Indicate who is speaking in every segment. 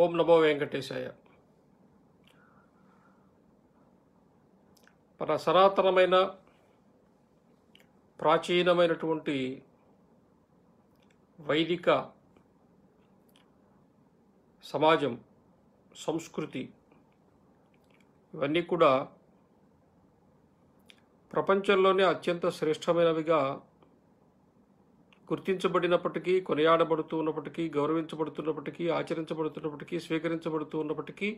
Speaker 1: ఓం నమో వెంకటేశాయ మన సనాతనమైన ప్రాచీనమైనటువంటి వైదిక సమాజం సంస్కృతి ఇవన్నీ కూడా ప్రపంచంలోనే అత్యంత శ్రేష్టమైనవిగా గుర్తించబడినప్పటికీ కొనియాడబడుతూ ఉన్నప్పటికీ గౌరవించబడుతున్నప్పటికీ ఆచరించబడుతున్నప్పటికీ స్వీకరించబడుతూ ఉన్నప్పటికీ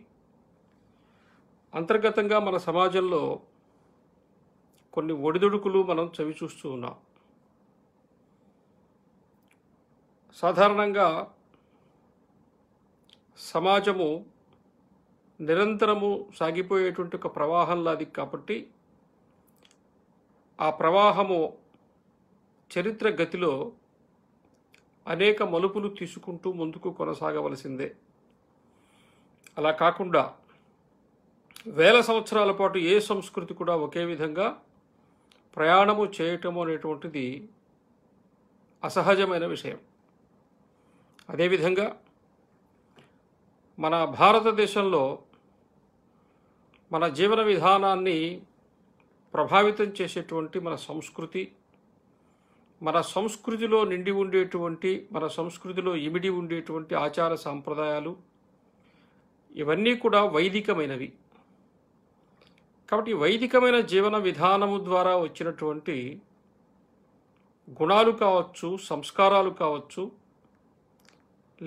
Speaker 1: అంతర్గతంగా మన సమాజంలో కొన్ని ఒడిదుడుకులు మనం చవి చూస్తూ ఉన్నాం సాధారణంగా సమాజము నిరంతరము సాగిపోయేటువంటి ఒక ప్రవాహం లాది కాబట్టి ఆ ప్రవాహము చరిత్ర గతిలో అనేక మలుపులు తీసుకుంటూ ముందుకు కొనసాగవలసిందే అలా కాకుండా వేల సంవత్సరాల పాటు ఏ సంస్కృతి కూడా ఒకే విధంగా ప్రయాణము చేయటము అనేటువంటిది అసహజమైన విషయం అదేవిధంగా మన భారతదేశంలో మన జీవన విధానాన్ని ప్రభావితం చేసేటువంటి మన సంస్కృతి మన సంస్కృతిలో నిండి ఉండేటువంటి మన సంస్కృతిలో ఇమిడి ఉండేటువంటి ఆచార సాంప్రదాయాలు ఇవన్నీ కూడా వైదికమైనవి కాబట్టి వైదికమైన జీవన విధానము ద్వారా వచ్చినటువంటి గుణాలు కావచ్చు సంస్కారాలు కావచ్చు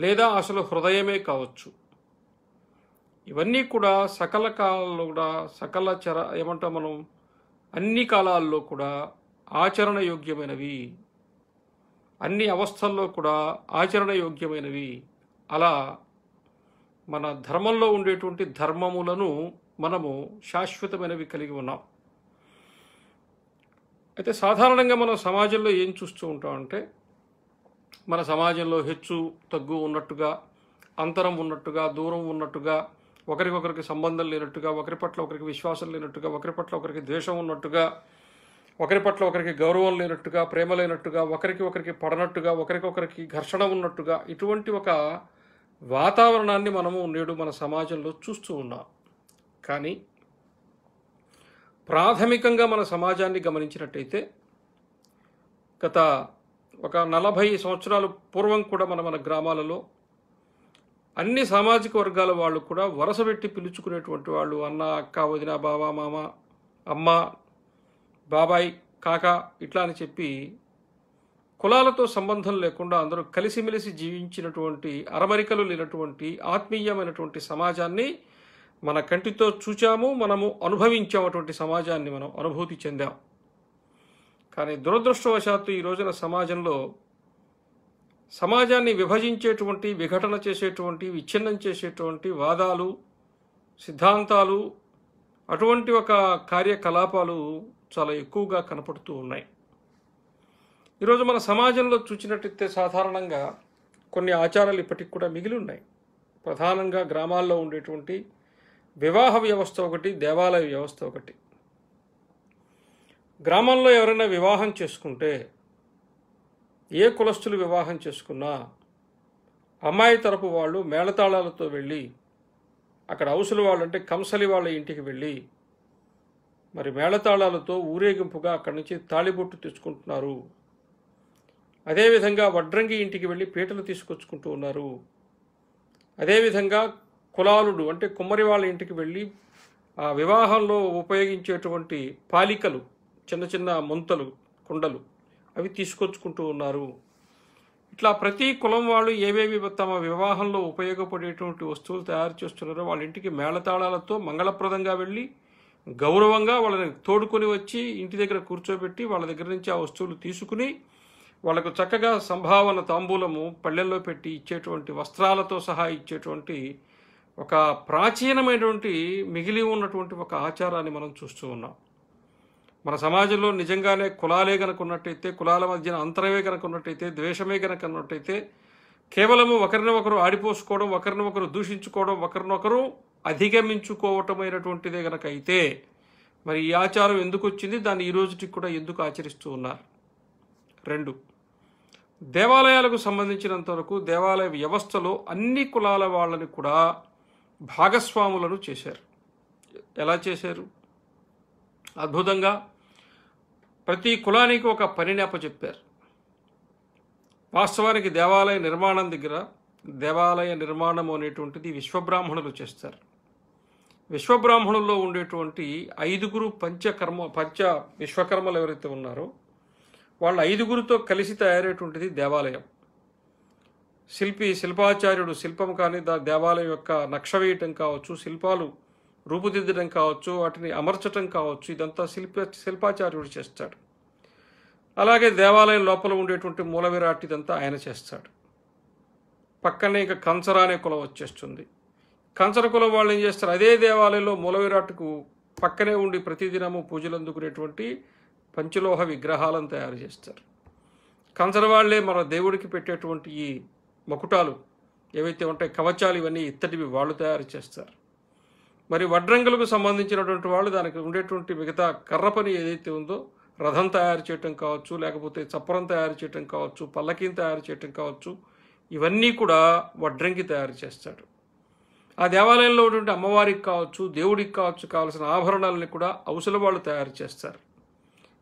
Speaker 1: లేదా అసలు హృదయమే కావచ్చు ఇవన్నీ కూడా సకల కాలంలో కూడా సకల చర ఏమంటాం మనం అన్ని కాలాల్లో కూడా ఆచరణ యోగ్యమైనవి అన్ని అవస్థల్లో కూడా ఆచరణ యోగ్యమైనవి అలా మన ధర్మంలో ఉండేటువంటి ధర్మములను మనము శాశ్వతమైనవి కలిగి ఉన్నాం అయితే సాధారణంగా మనం సమాజంలో ఏం చూస్తూ ఉంటామంటే మన సమాజంలో హెచ్చు తగ్గు ఉన్నట్టుగా అంతరం ఉన్నట్టుగా దూరం ఉన్నట్టుగా ఒకరికొకరికి సంబంధం లేనట్టుగా ఒకరి పట్ల ఒకరికి విశ్వాసం లేనట్టుగా ఒకరి పట్ల ఒకరికి ద్వేషం ఉన్నట్టుగా ఒకరి పట్ల ఒకరికి గౌరవం లేనట్టుగా ప్రేమ లేనట్టుగా ఒకరికి ఒకరికి పడనట్టుగా ఒకరికొకరికి ఘర్షణ ఉన్నట్టుగా ఇటువంటి ఒక వాతావరణాన్ని మనము నేడు మన సమాజంలో చూస్తూ ఉన్నాం కానీ ప్రాథమికంగా మన సమాజాన్ని గమనించినట్టయితే గత ఒక నలభై సంవత్సరాలు పూర్వం కూడా మన మన గ్రామాలలో అన్ని సామాజిక వర్గాల వాళ్ళు కూడా వరస పెట్టి పిలుచుకునేటువంటి వాళ్ళు అన్న అక్క వదిన బావ మామ అమ్మ బాబాయ్ కాక ఇట్లా అని చెప్పి కులాలతో సంబంధం లేకుండా అందరూ కలిసిమెలిసి జీవించినటువంటి అరమరికలు లేనటువంటి ఆత్మీయమైనటువంటి సమాజాన్ని మన కంటితో చూచాము మనము అనుభవించామటువంటి సమాజాన్ని మనం అనుభూతి చెందాం కానీ దురదృష్టవశాత్తు ఈ రోజున సమాజంలో సమాజాన్ని విభజించేటువంటి విఘటన చేసేటువంటి విచ్ఛిన్నం చేసేటువంటి వాదాలు సిద్ధాంతాలు అటువంటి ఒక కార్యకలాపాలు చాలా ఎక్కువగా కనపడుతూ ఉన్నాయి ఈరోజు మన సమాజంలో చూసినట్టయితే సాధారణంగా కొన్ని ఆచారాలు ఇప్పటికి కూడా మిగిలి ఉన్నాయి ప్రధానంగా గ్రామాల్లో ఉండేటువంటి వివాహ వ్యవస్థ ఒకటి దేవాలయ వ్యవస్థ ఒకటి గ్రామంలో ఎవరైనా వివాహం చేసుకుంటే ఏ కులస్తులు వివాహం చేసుకున్నా అమ్మాయి తరపు వాళ్ళు మేళతాళాలతో వెళ్ళి అక్కడ అవసరం వాళ్ళు అంటే కంసలి వాళ్ళ ఇంటికి వెళ్ళి మరి మేళతాళాలతో ఊరేగింపుగా అక్కడి నుంచి తాళిబొట్టు తెచ్చుకుంటున్నారు అదేవిధంగా వడ్రంగి ఇంటికి వెళ్ళి పీటలు తీసుకొచ్చుకుంటూ ఉన్నారు అదేవిధంగా కులాలుడు అంటే కుమ్మరి వాళ్ళ ఇంటికి వెళ్ళి ఆ వివాహంలో ఉపయోగించేటువంటి పాలికలు చిన్న చిన్న ముంతలు కుండలు అవి తీసుకొచ్చుకుంటూ ఉన్నారు ఇట్లా ప్రతి కులం వాళ్ళు ఏవేవి తమ వివాహంలో ఉపయోగపడేటువంటి వస్తువులు తయారు చేస్తున్నారో వాళ్ళ ఇంటికి మేళతాళాలతో మంగళప్రదంగా వెళ్ళి గౌరవంగా వాళ్ళని తోడుకొని వచ్చి ఇంటి దగ్గర కూర్చోబెట్టి వాళ్ళ దగ్గర నుంచి ఆ వస్తువులు తీసుకుని వాళ్ళకు చక్కగా సంభావన తాంబూలము పళ్ళెల్లో పెట్టి ఇచ్చేటువంటి వస్త్రాలతో సహా ఇచ్చేటువంటి ఒక ప్రాచీనమైనటువంటి మిగిలి ఉన్నటువంటి ఒక ఆచారాన్ని మనం చూస్తూ ఉన్నాం మన సమాజంలో నిజంగానే కులాలే కనుక ఉన్నట్టయితే కులాల మధ్యన అంతరమే కనుక ఉన్నట్టయితే ద్వేషమే కనుక ఉన్నట్టయితే కేవలము ఒకరిని ఒకరు ఆడిపోసుకోవడం ఒకరిని ఒకరు దూషించుకోవడం ఒకరినొకరు అధిగమించుకోవటమైనటువంటిదే గనక అయితే మరి ఈ ఆచారం ఎందుకు వచ్చింది దాన్ని ఈ రోజుకి కూడా ఎందుకు ఆచరిస్తూ ఉన్నారు రెండు దేవాలయాలకు సంబంధించినంత వరకు దేవాలయ వ్యవస్థలో అన్ని కులాల వాళ్ళని కూడా భాగస్వాములను చేశారు ఎలా చేశారు అద్భుతంగా ప్రతి కులానికి ఒక పనిని చెప్పారు వాస్తవానికి దేవాలయ నిర్మాణం దగ్గర దేవాలయ నిర్మాణం అనేటువంటిది విశ్వబ్రాహ్మణులు చేస్తారు విశ్వబ్రాహ్మణుల్లో ఉండేటువంటి ఐదుగురు పంచకర్మ పంచ విశ్వకర్మలు ఎవరైతే ఉన్నారో వాళ్ళ ఐదుగురితో కలిసి తయారైనటువంటిది దేవాలయం శిల్పి శిల్పాచార్యుడు శిల్పం కానీ దా దేవాలయం యొక్క నక్ష వేయటం కావచ్చు శిల్పాలు రూపుదిద్దడం కావచ్చు వాటిని అమర్చటం కావచ్చు ఇదంతా శిల్ప శిల్పాచార్యుడు చేస్తాడు అలాగే దేవాలయం లోపల ఉండేటువంటి మూల విరాట్ ఇదంతా ఆయన చేస్తాడు పక్కనే ఇక కంచరానే కులం వచ్చేస్తుంది కంచర కులం వాళ్ళు ఏం చేస్తారు అదే దేవాలయంలో మూలవిరాట్కు పక్కనే ఉండి ప్రతిదినము పూజలు అందుకునేటువంటి పంచలోహ విగ్రహాలను తయారు చేస్తారు కంచర వాళ్ళే మన దేవుడికి పెట్టేటువంటి ఈ మకుటాలు ఏవైతే ఉంటాయి కవచాలు ఇవన్నీ ఇత్తడివి వాళ్ళు తయారు చేస్తారు మరి వడ్రంగులకు సంబంధించినటువంటి వాళ్ళు దానికి ఉండేటువంటి మిగతా కర్ర పని ఏదైతే ఉందో రథం తయారు చేయటం కావచ్చు లేకపోతే చప్పరం తయారు చేయటం కావచ్చు పల్లకీని తయారు చేయటం కావచ్చు ఇవన్నీ కూడా వడ్రంగి తయారు చేస్తాడు ఆ దేవాలయంలో ఉన్నటువంటి అమ్మవారికి కావచ్చు దేవుడికి కావచ్చు కావాల్సిన ఆభరణాలని కూడా అవసర వాళ్ళు తయారు చేస్తారు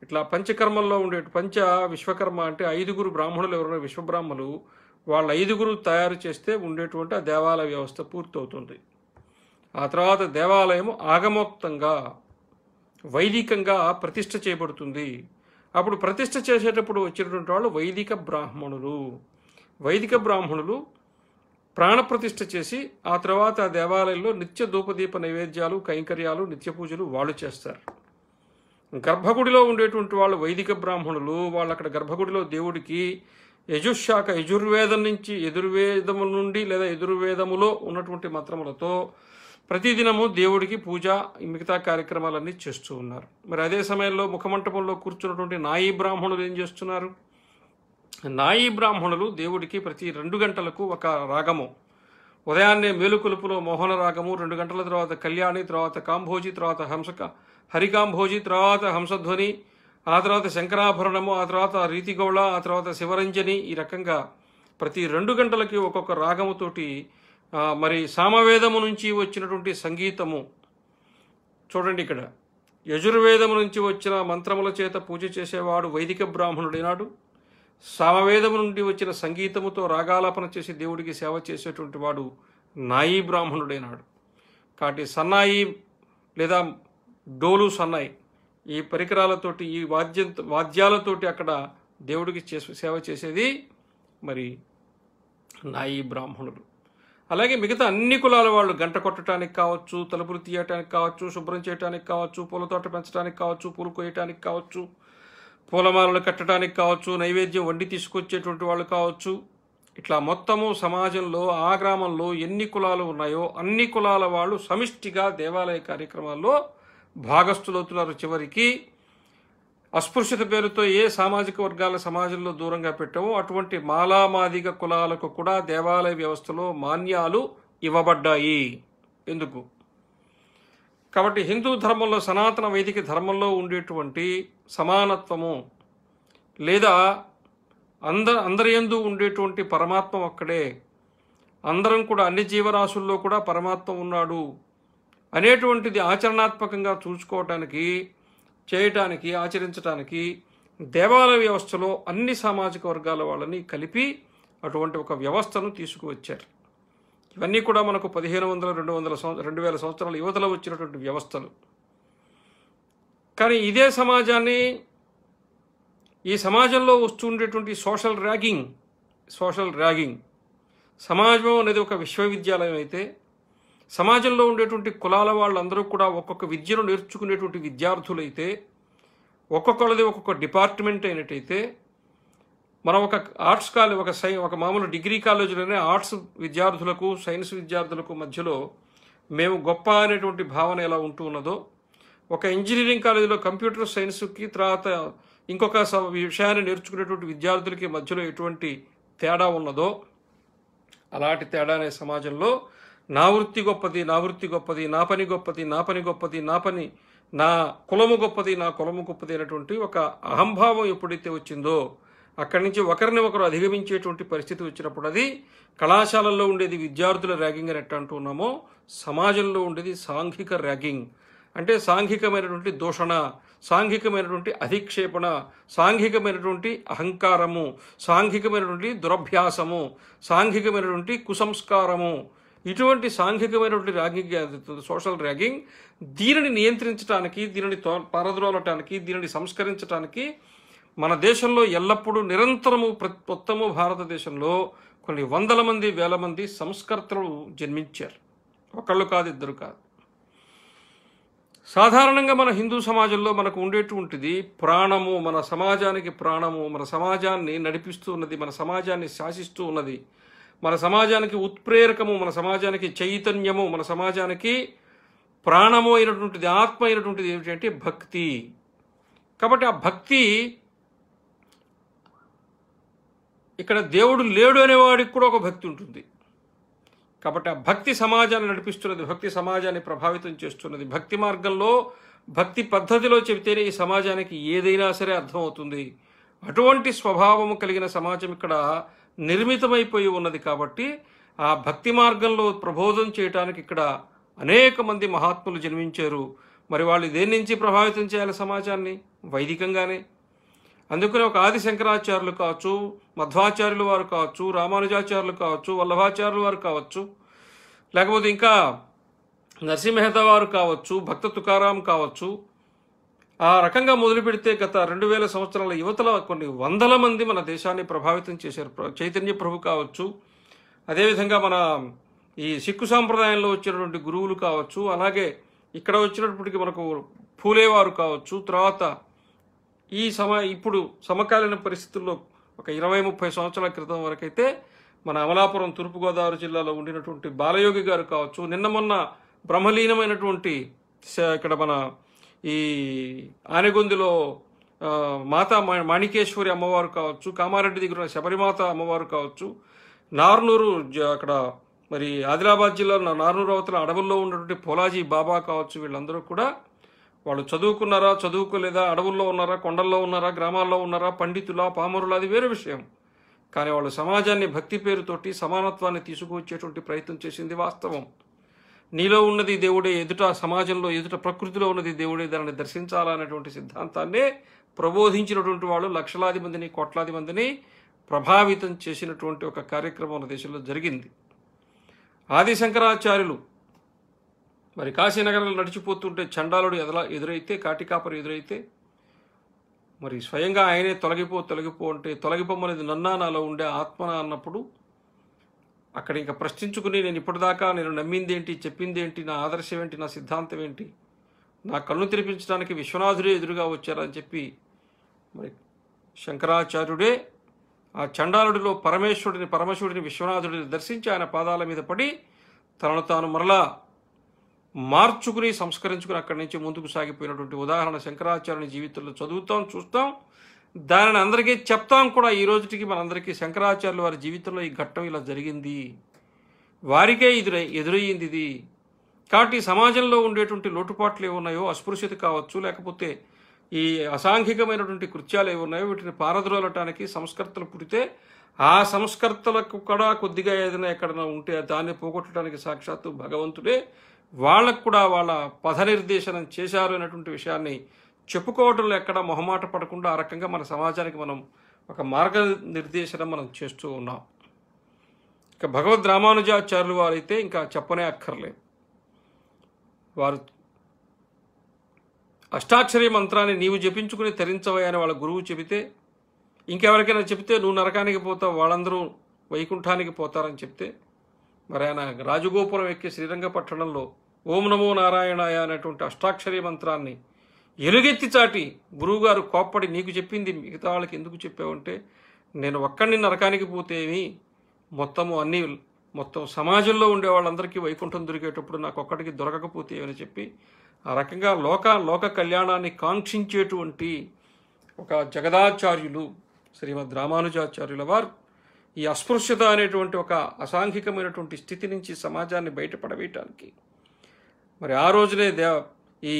Speaker 1: ఇట్లా పంచకర్మల్లో ఉండే పంచ విశ్వకర్మ అంటే ఐదుగురు బ్రాహ్మణులు ఎవరైనా విశ్వబ్రాహ్మలు వాళ్ళ ఐదుగురు తయారు చేస్తే ఉండేటువంటి ఆ దేవాలయ వ్యవస్థ పూర్తవుతుంది ఆ తర్వాత దేవాలయం ఆగమోక్తంగా వైదికంగా ప్రతిష్ట చేయబడుతుంది అప్పుడు ప్రతిష్ట చేసేటప్పుడు వచ్చినటువంటి వాళ్ళు వైదిక బ్రాహ్మణులు వైదిక బ్రాహ్మణులు ప్రాణప్రతిష్ఠ చేసి ఆ తర్వాత ఆ దేవాలయంలో నిత్య ధూపదీప నైవేద్యాలు కైంకర్యాలు నిత్య పూజలు వాళ్ళు చేస్తారు గర్భగుడిలో ఉండేటువంటి వాళ్ళు వైదిక బ్రాహ్మణులు వాళ్ళు అక్కడ గర్భగుడిలో దేవుడికి యజుశాఖ యజుర్వేదం నుంచి ఎదుర్వేదము నుండి లేదా ఎదుర్వేదములో ఉన్నటువంటి మంత్రములతో ప్రతిదినము దేవుడికి పూజ మిగతా కార్యక్రమాలన్నీ చేస్తూ ఉన్నారు మరి అదే సమయంలో ముఖమంటపంలో కూర్చున్నటువంటి నాయీ బ్రాహ్మణులు ఏం చేస్తున్నారు నాయి బ్రాహ్మణులు దేవుడికి ప్రతి రెండు గంటలకు ఒక రాగము ఉదయాన్నే మేలుకొలుపులో మోహన రాగము రెండు గంటల తర్వాత కళ్యాణి తర్వాత కాంభోజి తర్వాత హంసక హరికాంభోజి తర్వాత హంసధ్వని ఆ తర్వాత శంకరాభరణము ఆ తర్వాత రీతిగౌళ ఆ తర్వాత శివరంజని ఈ రకంగా ప్రతి రెండు గంటలకి ఒక్కొక్క రాగముతోటి మరి సామవేదము నుంచి వచ్చినటువంటి సంగీతము చూడండి ఇక్కడ యజుర్వేదము నుంచి వచ్చిన మంత్రముల చేత పూజ చేసేవాడు వైదిక బ్రాహ్మణుడైనాడు సామవేదము నుండి వచ్చిన సంగీతముతో రాగాలాపన చేసి దేవుడికి సేవ చేసేటువంటి వాడు నాయి బ్రాహ్మణుడైనాడు కాబట్టి సన్నాయి లేదా డోలు సన్నాయి ఈ పరికరాలతోటి ఈ వాద్య వాద్యాలతోటి అక్కడ దేవుడికి సేవ చేసేది మరి నాయి బ్రాహ్మణుడు అలాగే మిగతా అన్ని కులాల వాళ్ళు గంట కొట్టడానికి కావచ్చు తలుపులు తీయటానికి కావచ్చు శుభ్రం చేయడానికి కావచ్చు పూల తోట పెంచడానికి కావచ్చు పూలు కొయ్యటానికి కావచ్చు పూలమాలలు కట్టడానికి కావచ్చు నైవేద్యం వండి తీసుకొచ్చేటువంటి వాళ్ళు కావచ్చు ఇట్లా మొత్తము సమాజంలో ఆ గ్రామంలో ఎన్ని కులాలు ఉన్నాయో అన్ని కులాల వాళ్ళు సమిష్టిగా దేవాలయ కార్యక్రమాల్లో భాగస్థులవుతున్నారు చివరికి అస్పృశ్యత పేరుతో ఏ సామాజిక వర్గాల సమాజంలో దూరంగా పెట్టామో అటువంటి మాలామాదిగ కులాలకు కూడా దేవాలయ వ్యవస్థలో మాన్యాలు ఇవ్వబడ్డాయి ఎందుకు కాబట్టి హిందూ ధర్మంలో సనాతన వైదిక ధర్మంలో ఉండేటువంటి సమానత్వము లేదా అంద అందరి ఎందు ఉండేటువంటి పరమాత్మ అక్కడే అందరం కూడా అన్ని జీవరాశుల్లో కూడా పరమాత్మ ఉన్నాడు అనేటువంటిది ఆచరణాత్మకంగా చూసుకోవటానికి చేయటానికి ఆచరించటానికి దేవాలయ వ్యవస్థలో అన్ని సామాజిక వర్గాల వాళ్ళని కలిపి అటువంటి ఒక వ్యవస్థను తీసుకువచ్చారు ఇవన్నీ కూడా మనకు పదిహేను వందల రెండు వందల సంవ రెండు వేల సంవత్సరాల యువతలో వచ్చినటువంటి వ్యవస్థలు కానీ ఇదే సమాజాన్ని ఈ సమాజంలో వస్తుండేటువంటి సోషల్ ర్యాగింగ్ సోషల్ ర్యాగింగ్ సమాజం అనేది ఒక విశ్వవిద్యాలయం అయితే సమాజంలో ఉండేటువంటి కులాల వాళ్ళందరూ కూడా ఒక్కొక్క విద్యను నేర్చుకునేటువంటి విద్యార్థులైతే ఒక్కొక్కళ్ళది ఒక్కొక్క డిపార్ట్మెంట్ అయినట్టయితే మనం ఒక ఆర్ట్స్ కాలేజ్ ఒక సై ఒక మామూలు డిగ్రీ కాలేజీలోనే ఆర్ట్స్ విద్యార్థులకు సైన్స్ విద్యార్థులకు మధ్యలో మేము గొప్ప అనేటువంటి భావన ఎలా ఉంటూ ఉన్నదో ఒక ఇంజనీరింగ్ కాలేజీలో కంప్యూటర్ సైన్స్కి తర్వాత ఇంకొక విషయాన్ని నేర్చుకునేటువంటి విద్యార్థులకి మధ్యలో ఎటువంటి తేడా ఉన్నదో అలాంటి తేడా అనే సమాజంలో నా వృత్తి గొప్పది నా వృత్తి గొప్పది నా పని గొప్పది నా పని గొప్పది నా పని నా కులము గొప్పది నా కులము గొప్పది అనేటువంటి ఒక అహంభావం ఎప్పుడైతే వచ్చిందో అక్కడి నుంచి ఒకరిని ఒకరు అధిగమించేటువంటి పరిస్థితి వచ్చినప్పుడు అది కళాశాలల్లో ఉండేది విద్యార్థుల ర్యాగింగ్ అని ఎట్లా అంటున్నామో సమాజంలో ఉండేది సాంఘిక ర్యాగింగ్ అంటే సాంఘికమైనటువంటి దూషణ సాంఘికమైనటువంటి అధిక్షేపణ సాంఘికమైనటువంటి అహంకారము సాంఘికమైనటువంటి దురభ్యాసము సాంఘికమైనటువంటి కుసంస్కారము ఇటువంటి సాంఘికమైనటువంటి ర్యాగింగ్ సోషల్ ర్యాగింగ్ దీనిని నియంత్రించడానికి దీనిని పరద్రోలటానికి దీనిని సంస్కరించడానికి మన దేశంలో ఎల్లప్పుడూ నిరంతరము మొత్తము భారతదేశంలో కొన్ని వందల మంది వేల మంది సంస్కర్తలు జన్మించారు ఒకళ్ళు కాదు ఇద్దరు కాదు సాధారణంగా మన హిందూ సమాజంలో మనకు ఉండేటువంటిది ప్రాణము మన సమాజానికి ప్రాణము మన సమాజాన్ని నడిపిస్తూ ఉన్నది మన సమాజాన్ని శాసిస్తూ ఉన్నది మన సమాజానికి ఉత్ప్రేరకము మన సమాజానికి చైతన్యము మన సమాజానికి ప్రాణము అయినటువంటిది ఆత్మ అయినటువంటిది ఏమిటంటే భక్తి కాబట్టి ఆ భక్తి ఇక్కడ దేవుడు లేడు అనేవాడికి కూడా ఒక భక్తి ఉంటుంది కాబట్టి ఆ భక్తి సమాజాన్ని నడిపిస్తున్నది భక్తి సమాజాన్ని ప్రభావితం చేస్తున్నది భక్తి మార్గంలో భక్తి పద్ధతిలో చెబితేనే ఈ సమాజానికి ఏదైనా సరే అర్థమవుతుంది అటువంటి స్వభావము కలిగిన సమాజం ఇక్కడ నిర్మితమైపోయి ఉన్నది కాబట్టి ఆ భక్తి మార్గంలో ప్రబోధం చేయటానికి ఇక్కడ అనేక మంది మహాత్ములు జన్మించారు మరి వాళ్ళు దేని నుంచి ప్రభావితం చేయాలి సమాజాన్ని వైదికంగానే అందుకనే ఒక ఆది శంకరాచార్యులు కావచ్చు మధ్వాచార్యులు వారు కావచ్చు రామానుజాచార్యులు కావచ్చు వల్లభాచార్యులు వారు కావచ్చు లేకపోతే ఇంకా నరసింహత వారు కావచ్చు భక్త తుకారాం కావచ్చు ఆ రకంగా మొదలు పెడితే గత రెండు వేల సంవత్సరాల యువతల కొన్ని వందల మంది మన దేశాన్ని ప్రభావితం చేశారు చైతన్య ప్రభు కావచ్చు అదేవిధంగా మన ఈ సిక్కు సాంప్రదాయంలో వచ్చినటువంటి గురువులు కావచ్చు అలాగే ఇక్కడ వచ్చినప్పటికీ మనకు పూలేవారు కావచ్చు తర్వాత ఈ సమ ఇప్పుడు సమకాలీన పరిస్థితుల్లో ఒక ఇరవై ముప్పై సంవత్సరాల క్రితం వరకైతే మన అమలాపురం తూర్పుగోదావరి జిల్లాలో ఉండినటువంటి బాలయోగి గారు కావచ్చు నిన్న మొన్న బ్రహ్మలీనమైనటువంటి ఇక్కడ మన ఈ ఆనెగొందిలో మాతా మాణికేశ్వరి అమ్మవారు కావచ్చు కామారెడ్డి దగ్గర ఉన్న శబరిమాత అమ్మవారు కావచ్చు నార్నూరు అక్కడ మరి ఆదిలాబాద్ జిల్లాలో నార్నూరు అవతల అడవుల్లో ఉన్నటువంటి పోలాజీ బాబా కావచ్చు వీళ్ళందరూ కూడా వాళ్ళు చదువుకున్నారా చదువుకోలేదా అడవుల్లో ఉన్నారా కొండల్లో ఉన్నారా గ్రామాల్లో ఉన్నారా పండితులా పామరులా అది వేరే విషయం కానీ వాళ్ళు సమాజాన్ని భక్తి పేరుతోటి సమానత్వాన్ని తీసుకువచ్చేటువంటి ప్రయత్నం చేసింది వాస్తవం నీలో ఉన్నది దేవుడే ఎదుట సమాజంలో ఎదుట ప్రకృతిలో ఉన్నది దేవుడే దానిని దర్శించాలనేటువంటి సిద్ధాంతాన్నే ప్రబోధించినటువంటి వాళ్ళు లక్షలాది మందిని కోట్లాది మందిని ప్రభావితం చేసినటువంటి ఒక కార్యక్రమం దేశంలో జరిగింది ఆది శంకరాచార్యులు మరి కాశీనగరంలో నడిచిపోతుంటే చండాలుడు ఎదల ఎదురైతే కాటికాపరి ఎదురైతే మరి స్వయంగా ఆయనే తొలగిపో తొలగిపో అంటే తొలగిపోమనేది నన్నా నాలో ఉండే ఆత్మన అన్నప్పుడు అక్కడ ఇంకా ప్రశ్నించుకుని నేను ఇప్పటిదాకా నేను నమ్మింది ఏంటి చెప్పింది ఏంటి నా ఆదర్శం ఏంటి నా సిద్ధాంతం ఏంటి నా కన్ను తెరిపించడానికి విశ్వనాథుడే ఎదురుగా వచ్చారని చెప్పి మరి శంకరాచార్యుడే ఆ చండాలుడిలో పరమేశ్వరుడిని పరమశివుడిని విశ్వనాథుడిని దర్శించి ఆయన పాదాల మీద పడి తనను తాను మరలా మార్చుకుని సంస్కరించుకుని అక్కడి నుంచి ముందుకు సాగిపోయినటువంటి ఉదాహరణ శంకరాచార్యుని జీవితంలో చదువుతాం చూస్తాం దానిని అందరికీ చెప్తాం కూడా ఈ రోజుకి మనందరికీ శంకరాచార్యులు వారి జీవితంలో ఈ ఘట్టం ఇలా జరిగింది వారికే ఎదురై ఎదురయ్యింది ఇది కాబట్టి సమాజంలో ఉండేటువంటి లోటుపాట్లు ఏమున్నాయో అస్పృశ్యత కావచ్చు లేకపోతే ఈ అసాంఘికమైనటువంటి కృత్యాలు ఏమున్నాయో వీటిని పారద్రోలటానికి సంస్కర్తలు పుడితే ఆ సంస్కర్తలకు కూడా కొద్దిగా ఏదైనా ఎక్కడైనా ఉంటే దాన్ని పోగొట్టడానికి సాక్షాత్తు భగవంతుడే వాళ్ళకు కూడా వాళ్ళ పథనిర్దేశనం చేశారు అనేటువంటి విషయాన్ని చెప్పుకోవటంలో ఎక్కడ మొహమాట పడకుండా ఆ రకంగా మన సమాజానికి మనం ఒక మార్గ నిర్దేశనం మనం చేస్తూ ఉన్నాం ఇక భగవద్ రామానుజాచార్యులు వారైతే ఇంకా చెప్పనే అక్కర్లేదు వారు అష్టాక్షరి మంత్రాన్ని నీవు జపించుకుని తరించవయని వాళ్ళ గురువు చెబితే ఇంకెవరికైనా చెబితే నువ్వు నరకానికి పోతావు వాళ్ళందరూ వైకుంఠానికి పోతారని చెప్తే మరి ఆయన రాజగోపురం ఎక్కి శ్రీరంగపట్టణంలో ఓం నమో నారాయణాయ అనేటువంటి అష్టాక్షరీ మంత్రాన్ని ఎలుగెత్తి చాటి గురువుగారు కోప్పడి నీకు చెప్పింది మిగతా వాళ్ళకి ఎందుకు చెప్పావంటే నేను ఒక్కడిని నరకానికి పోతేమి మొత్తము అన్ని మొత్తం సమాజంలో ఉండే వాళ్ళందరికీ వైకుంఠం దొరికేటప్పుడు నాకు ఒక్కడికి దొరకకపోతే అని చెప్పి ఆ రకంగా లోక లోక కళ్యాణాన్ని కాంక్షించేటువంటి ఒక జగదాచార్యులు శ్రీమద్ రామానుజాచార్యుల వారు ఈ అస్పృశ్యత అనేటువంటి ఒక అసాంఘికమైనటువంటి స్థితి నుంచి సమాజాన్ని బయటపడవేయటానికి మరి ఆ రోజునే దే ఈ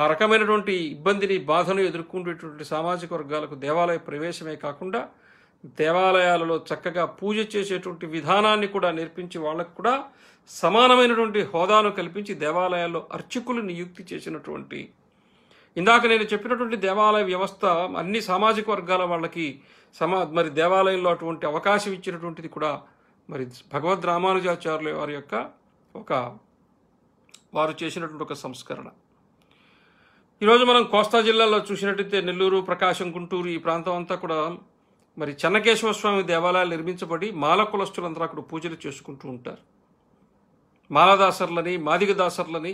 Speaker 1: ఆ రకమైనటువంటి ఇబ్బందిని బాధను ఎదుర్కొనేటువంటి సామాజిక వర్గాలకు దేవాలయ ప్రవేశమే కాకుండా దేవాలయాలలో చక్కగా పూజ చేసేటువంటి విధానాన్ని కూడా నేర్పించి వాళ్ళకు కూడా సమానమైనటువంటి హోదాను కల్పించి దేవాలయాల్లో అర్చకులు నియుక్తి చేసినటువంటి ఇందాక నేను చెప్పినటువంటి దేవాలయ వ్యవస్థ అన్ని సామాజిక వర్గాల వాళ్ళకి సమా మరి దేవాలయంలో అటువంటి అవకాశం ఇచ్చినటువంటిది కూడా మరి భగవద్ రామానుజాచార్యుల వారి యొక్క ఒక వారు చేసినటువంటి ఒక సంస్కరణ ఈరోజు మనం కోస్తా జిల్లాలో చూసినట్టయితే నెల్లూరు ప్రకాశం గుంటూరు ఈ ప్రాంతం అంతా కూడా మరి చెన్నకేశ్వర స్వామి దేవాలయాలు నిర్మించబడి మాల కులస్తులందరూ అక్కడ పూజలు చేసుకుంటూ ఉంటారు మాలదాసర్లని మాదిగదాసర్లని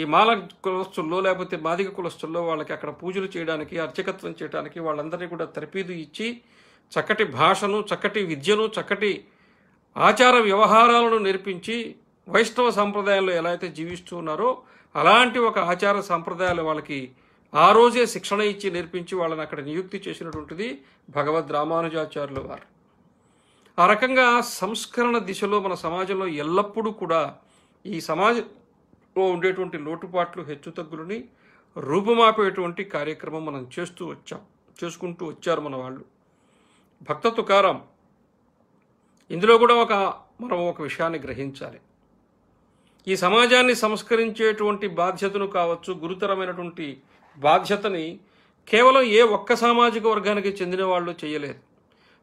Speaker 1: ఈ మాల కులస్తుల్లో లేకపోతే బాధిక కులస్తుల్లో వాళ్ళకి అక్కడ పూజలు చేయడానికి అర్చకత్వం చేయడానికి వాళ్ళందరినీ కూడా తెరపీదు ఇచ్చి చక్కటి భాషను చక్కటి విద్యను చక్కటి ఆచార వ్యవహారాలను నేర్పించి వైష్ణవ సంప్రదాయంలో ఎలా అయితే జీవిస్తూ ఉన్నారో అలాంటి ఒక ఆచార సంప్రదాయాలు వాళ్ళకి ఆ రోజే శిక్షణ ఇచ్చి నేర్పించి వాళ్ళని అక్కడ నియుక్తి చేసినటువంటిది భగవద్ రామానుజాచార్యుల వారు ఆ రకంగా సంస్కరణ దిశలో మన సమాజంలో ఎల్లప్పుడూ కూడా ఈ సమాజ ఉండేటువంటి లోటుపాట్లు హెచ్చుతగ్గులని రూపుమాపేటువంటి కార్యక్రమం మనం చేస్తూ వచ్చాం చేసుకుంటూ వచ్చారు మన వాళ్ళు భక్త తుకారం ఇందులో కూడా ఒక మనం ఒక విషయాన్ని గ్రహించాలి ఈ సమాజాన్ని సంస్కరించేటువంటి బాధ్యతను కావచ్చు గురుతరమైనటువంటి బాధ్యతని కేవలం ఏ ఒక్క సామాజిక వర్గానికి చెందిన వాళ్ళు చేయలేరు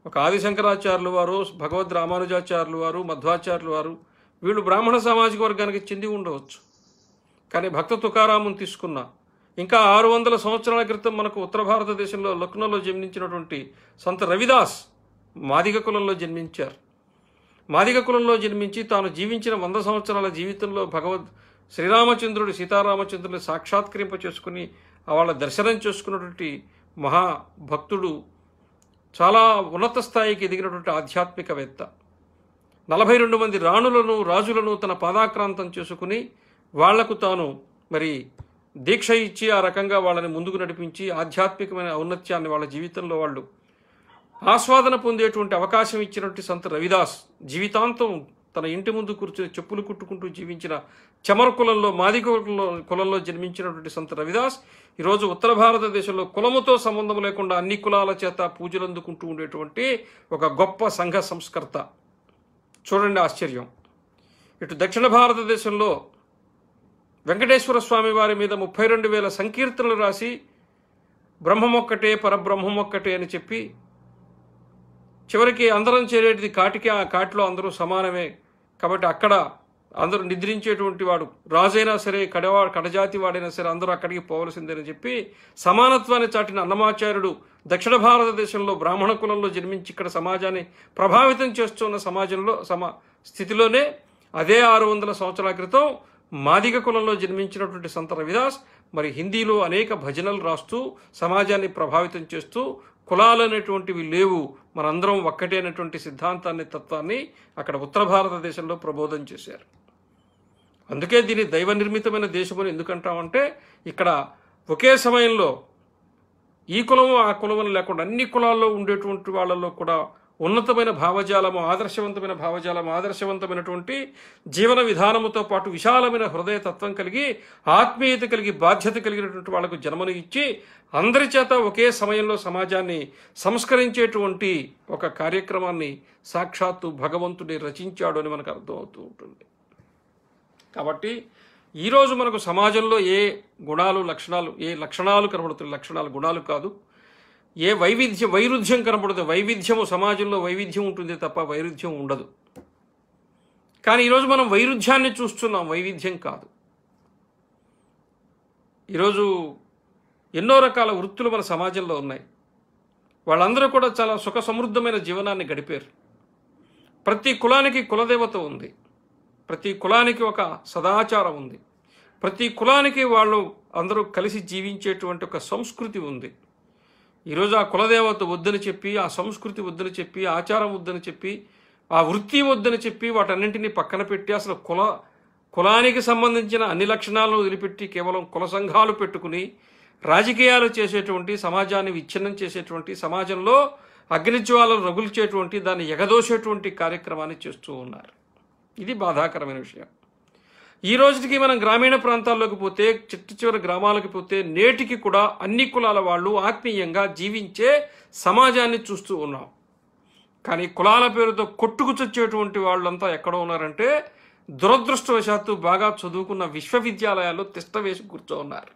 Speaker 1: ఒక ఆదిశంకరాచార్యులు వారు భగవద్ రామానుజాచార్యులు వారు మధ్వాచార్యులు వారు వీళ్ళు బ్రాహ్మణ సామాజిక వర్గానికి చెంది ఉండవచ్చు కానీ భక్త తుకారామును తీసుకున్న ఇంకా ఆరు వందల సంవత్సరాల క్రితం మనకు ఉత్తర భారతదేశంలో లక్నోలో జన్మించినటువంటి సంత రవిదాస్ మాదిగ కులంలో జన్మించారు మాదిగ కులంలో జన్మించి తాను జీవించిన వంద సంవత్సరాల జీవితంలో భగవద్ శ్రీరామచంద్రుడు సీతారామచంద్రుని సాక్షాత్కరింప చేసుకుని వాళ్ళ దర్శనం చేసుకున్నటువంటి మహాభక్తుడు చాలా ఉన్నత స్థాయికి ఎదిగినటువంటి ఆధ్యాత్మికవేత్త నలభై రెండు మంది రాణులను రాజులను తన పాదాక్రాంతం చేసుకుని వాళ్లకు తాను మరి దీక్ష ఇచ్చి ఆ రకంగా వాళ్ళని ముందుకు నడిపించి ఆధ్యాత్మికమైన ఔన్నత్యాన్ని వాళ్ళ జీవితంలో వాళ్ళు ఆస్వాదన పొందేటువంటి అవకాశం ఇచ్చినటువంటి సంత రవిదాస్ జీవితాంతం తన ఇంటి ముందు కూర్చొని చెప్పులు కుట్టుకుంటూ జీవించిన చమర కులంలో మాది కులంలో కులంలో జన్మించినటువంటి సంత రవిదాస్ ఈరోజు ఉత్తర భారతదేశంలో కులముతో సంబంధం లేకుండా అన్ని కులాల చేత పూజలు అందుకుంటూ ఉండేటువంటి ఒక గొప్ప సంఘ సంస్కర్త చూడండి ఆశ్చర్యం ఇటు దక్షిణ భారతదేశంలో వెంకటేశ్వర స్వామి వారి మీద ముప్పై రెండు వేల సంకీర్తనలు రాసి బ్రహ్మమొక్కటే పరబ్రహ్మమొక్కటే అని చెప్పి చివరికి అందరం చేరేటిది కాటికి ఆ కాటిలో అందరూ సమానమే కాబట్టి అక్కడ అందరూ నిద్రించేటువంటి వాడు రాజైనా సరే కడవా కడజాతి వాడైనా సరే అందరూ అక్కడికి పోవలసిందేనని చెప్పి సమానత్వాన్ని చాటిన అన్నమాచార్యుడు దక్షిణ భారతదేశంలో బ్రాహ్మణ కులంలో జన్మించి ఇక్కడ సమాజాన్ని ప్రభావితం చేస్తున్న సమాజంలో సమా స్థితిలోనే అదే ఆరు వందల సంవత్సరాల క్రితం మాదిగ కులంలో జన్మించినటువంటి సంత రవిదాస్ మరి హిందీలో అనేక భజనలు రాస్తూ సమాజాన్ని ప్రభావితం చేస్తూ కులాలు అనేటువంటివి లేవు మనందరం ఒక్కటే అనేటువంటి సిద్ధాంతాన్ని తత్వాన్ని అక్కడ ఉత్తర భారతదేశంలో ప్రబోధం చేశారు అందుకే దీని దైవ నిర్మితమైన దేశం అని ఎందుకంటామంటే ఇక్కడ ఒకే సమయంలో ఈ కులము ఆ కులము లేకుండా అన్ని కులాల్లో ఉండేటువంటి వాళ్ళలో కూడా ఉన్నతమైన భావజాలము ఆదర్శవంతమైన భావజాలము ఆదర్శవంతమైనటువంటి జీవన విధానముతో పాటు విశాలమైన హృదయ తత్వం కలిగి ఆత్మీయత కలిగి బాధ్యత కలిగినటువంటి వాళ్లకు జన్మను ఇచ్చి అందరి చేత ఒకే సమయంలో సమాజాన్ని సంస్కరించేటువంటి ఒక కార్యక్రమాన్ని సాక్షాత్తు భగవంతుడి రచించాడు అని మనకు అర్థమవుతూ ఉంటుంది కాబట్టి ఈరోజు మనకు సమాజంలో ఏ గుణాలు లక్షణాలు ఏ లక్షణాలు కనబడుతున్న లక్షణాలు గుణాలు కాదు ఏ వైవిధ్యం వైరుధ్యం కనపడుతుంది వైవిధ్యము సమాజంలో వైవిధ్యం ఉంటుంది తప్ప వైరుధ్యం ఉండదు కానీ ఈరోజు మనం వైరుధ్యాన్ని చూస్తున్నాం వైవిధ్యం కాదు ఈరోజు ఎన్నో రకాల వృత్తులు మన సమాజంలో ఉన్నాయి వాళ్ళందరూ కూడా చాలా సుఖ సమృద్ధమైన జీవనాన్ని గడిపారు ప్రతి కులానికి కులదేవత ఉంది ప్రతి కులానికి ఒక సదాచారం ఉంది ప్రతి కులానికి వాళ్ళు అందరూ కలిసి జీవించేటువంటి ఒక సంస్కృతి ఉంది ఈరోజు ఆ కులదేవత వద్దని చెప్పి ఆ సంస్కృతి వద్దని చెప్పి ఆచారం వద్దని చెప్పి ఆ వృత్తి వద్దని చెప్పి వాటన్నింటినీ పక్కన పెట్టి అసలు కుల కులానికి సంబంధించిన అన్ని లక్షణాలను వదిలిపెట్టి కేవలం కుల సంఘాలు పెట్టుకుని రాజకీయాలు చేసేటువంటి సమాజాన్ని విచ్ఛిన్నం చేసేటువంటి సమాజంలో అగ్నిజ్వాలను రగుల్చేటువంటి దాన్ని ఎగదోసేటువంటి కార్యక్రమాన్ని చేస్తూ ఉన్నారు ఇది బాధాకరమైన విషయం ఈ రోజుకి మనం గ్రామీణ ప్రాంతాల్లోకి పోతే చిట్ట చివరి గ్రామాలకు పోతే నేటికి కూడా అన్ని కులాల వాళ్ళు ఆత్మీయంగా జీవించే సమాజాన్ని చూస్తూ ఉన్నాం కానీ కులాల పేరుతో కొట్టుకుచొచ్చేటువంటి వాళ్ళంతా ఎక్కడ ఉన్నారంటే దురదృష్టవశాత్తు బాగా చదువుకున్న విశ్వవిద్యాలయాల్లో తిష్టవేసి కూర్చో ఉన్నారు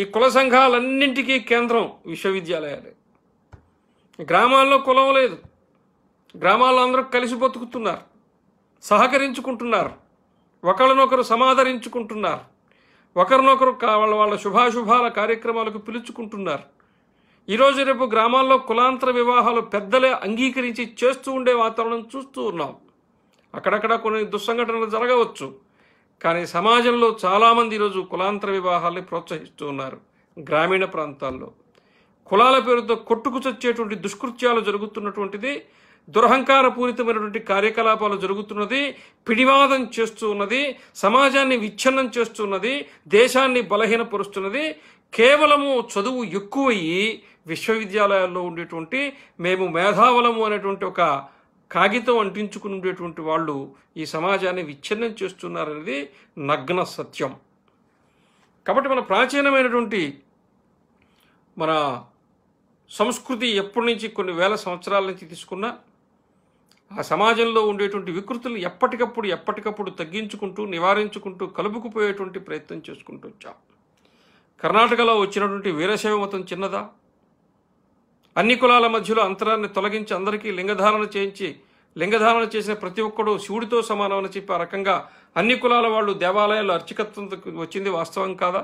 Speaker 1: ఈ కుల సంఘాలన్నింటికీ కేంద్రం విశ్వవిద్యాలయాలే గ్రామాల్లో కులం లేదు గ్రామాల్లో అందరూ కలిసి బతుకుతున్నారు సహకరించుకుంటున్నారు ఒకరినొకరు సమాదరించుకుంటున్నారు ఒకరినొకరు వాళ్ళ వాళ్ళ శుభాశుభాల కార్యక్రమాలకు పిలుచుకుంటున్నారు ఈరోజు రేపు గ్రామాల్లో కులాంతర వివాహాలు పెద్దలే అంగీకరించి చేస్తూ ఉండే వాతావరణం చూస్తూ ఉన్నాం అక్కడక్కడ కొన్ని దుస్సంఘటనలు జరగవచ్చు కానీ సమాజంలో చాలామంది ఈరోజు కులాంతర వివాహాల్ని ప్రోత్సహిస్తూ ఉన్నారు గ్రామీణ ప్రాంతాల్లో కులాల పేరుతో కొట్టుకు చచ్చేటువంటి దుష్కృత్యాలు జరుగుతున్నటువంటిది దురహంకారపూరితమైనటువంటి కార్యకలాపాలు జరుగుతున్నది పిడివాదం చేస్తూ ఉన్నది సమాజాన్ని విచ్ఛిన్నం చేస్తున్నది దేశాన్ని బలహీనపరుస్తున్నది కేవలము చదువు ఎక్కువయ్యి విశ్వవిద్యాలయాల్లో ఉండేటువంటి మేము మేధావలము అనేటువంటి ఒక కాగితం అంటించుకుని ఉండేటువంటి వాళ్ళు ఈ సమాజాన్ని విచ్ఛిన్నం చేస్తున్నారనేది నగ్న సత్యం కాబట్టి మన ప్రాచీనమైనటువంటి మన సంస్కృతి ఎప్పటి నుంచి కొన్ని వేల సంవత్సరాల నుంచి తీసుకున్న ఆ సమాజంలో ఉండేటువంటి వికృతులు ఎప్పటికప్పుడు ఎప్పటికప్పుడు తగ్గించుకుంటూ నివారించుకుంటూ కలుపుకుపోయేటువంటి ప్రయత్నం చేసుకుంటూ వచ్చాం కర్ణాటకలో వచ్చినటువంటి వీరశైవ మతం చిన్నదా అన్ని కులాల మధ్యలో అంతరాన్ని తొలగించి అందరికీ లింగధారణ చేయించి లింగధారణ చేసిన ప్రతి ఒక్కడు శివుడితో సమానమని చెప్పి ఆ రకంగా అన్ని కులాల వాళ్ళు దేవాలయాలు అర్చకత్వం వచ్చింది వాస్తవం కాదా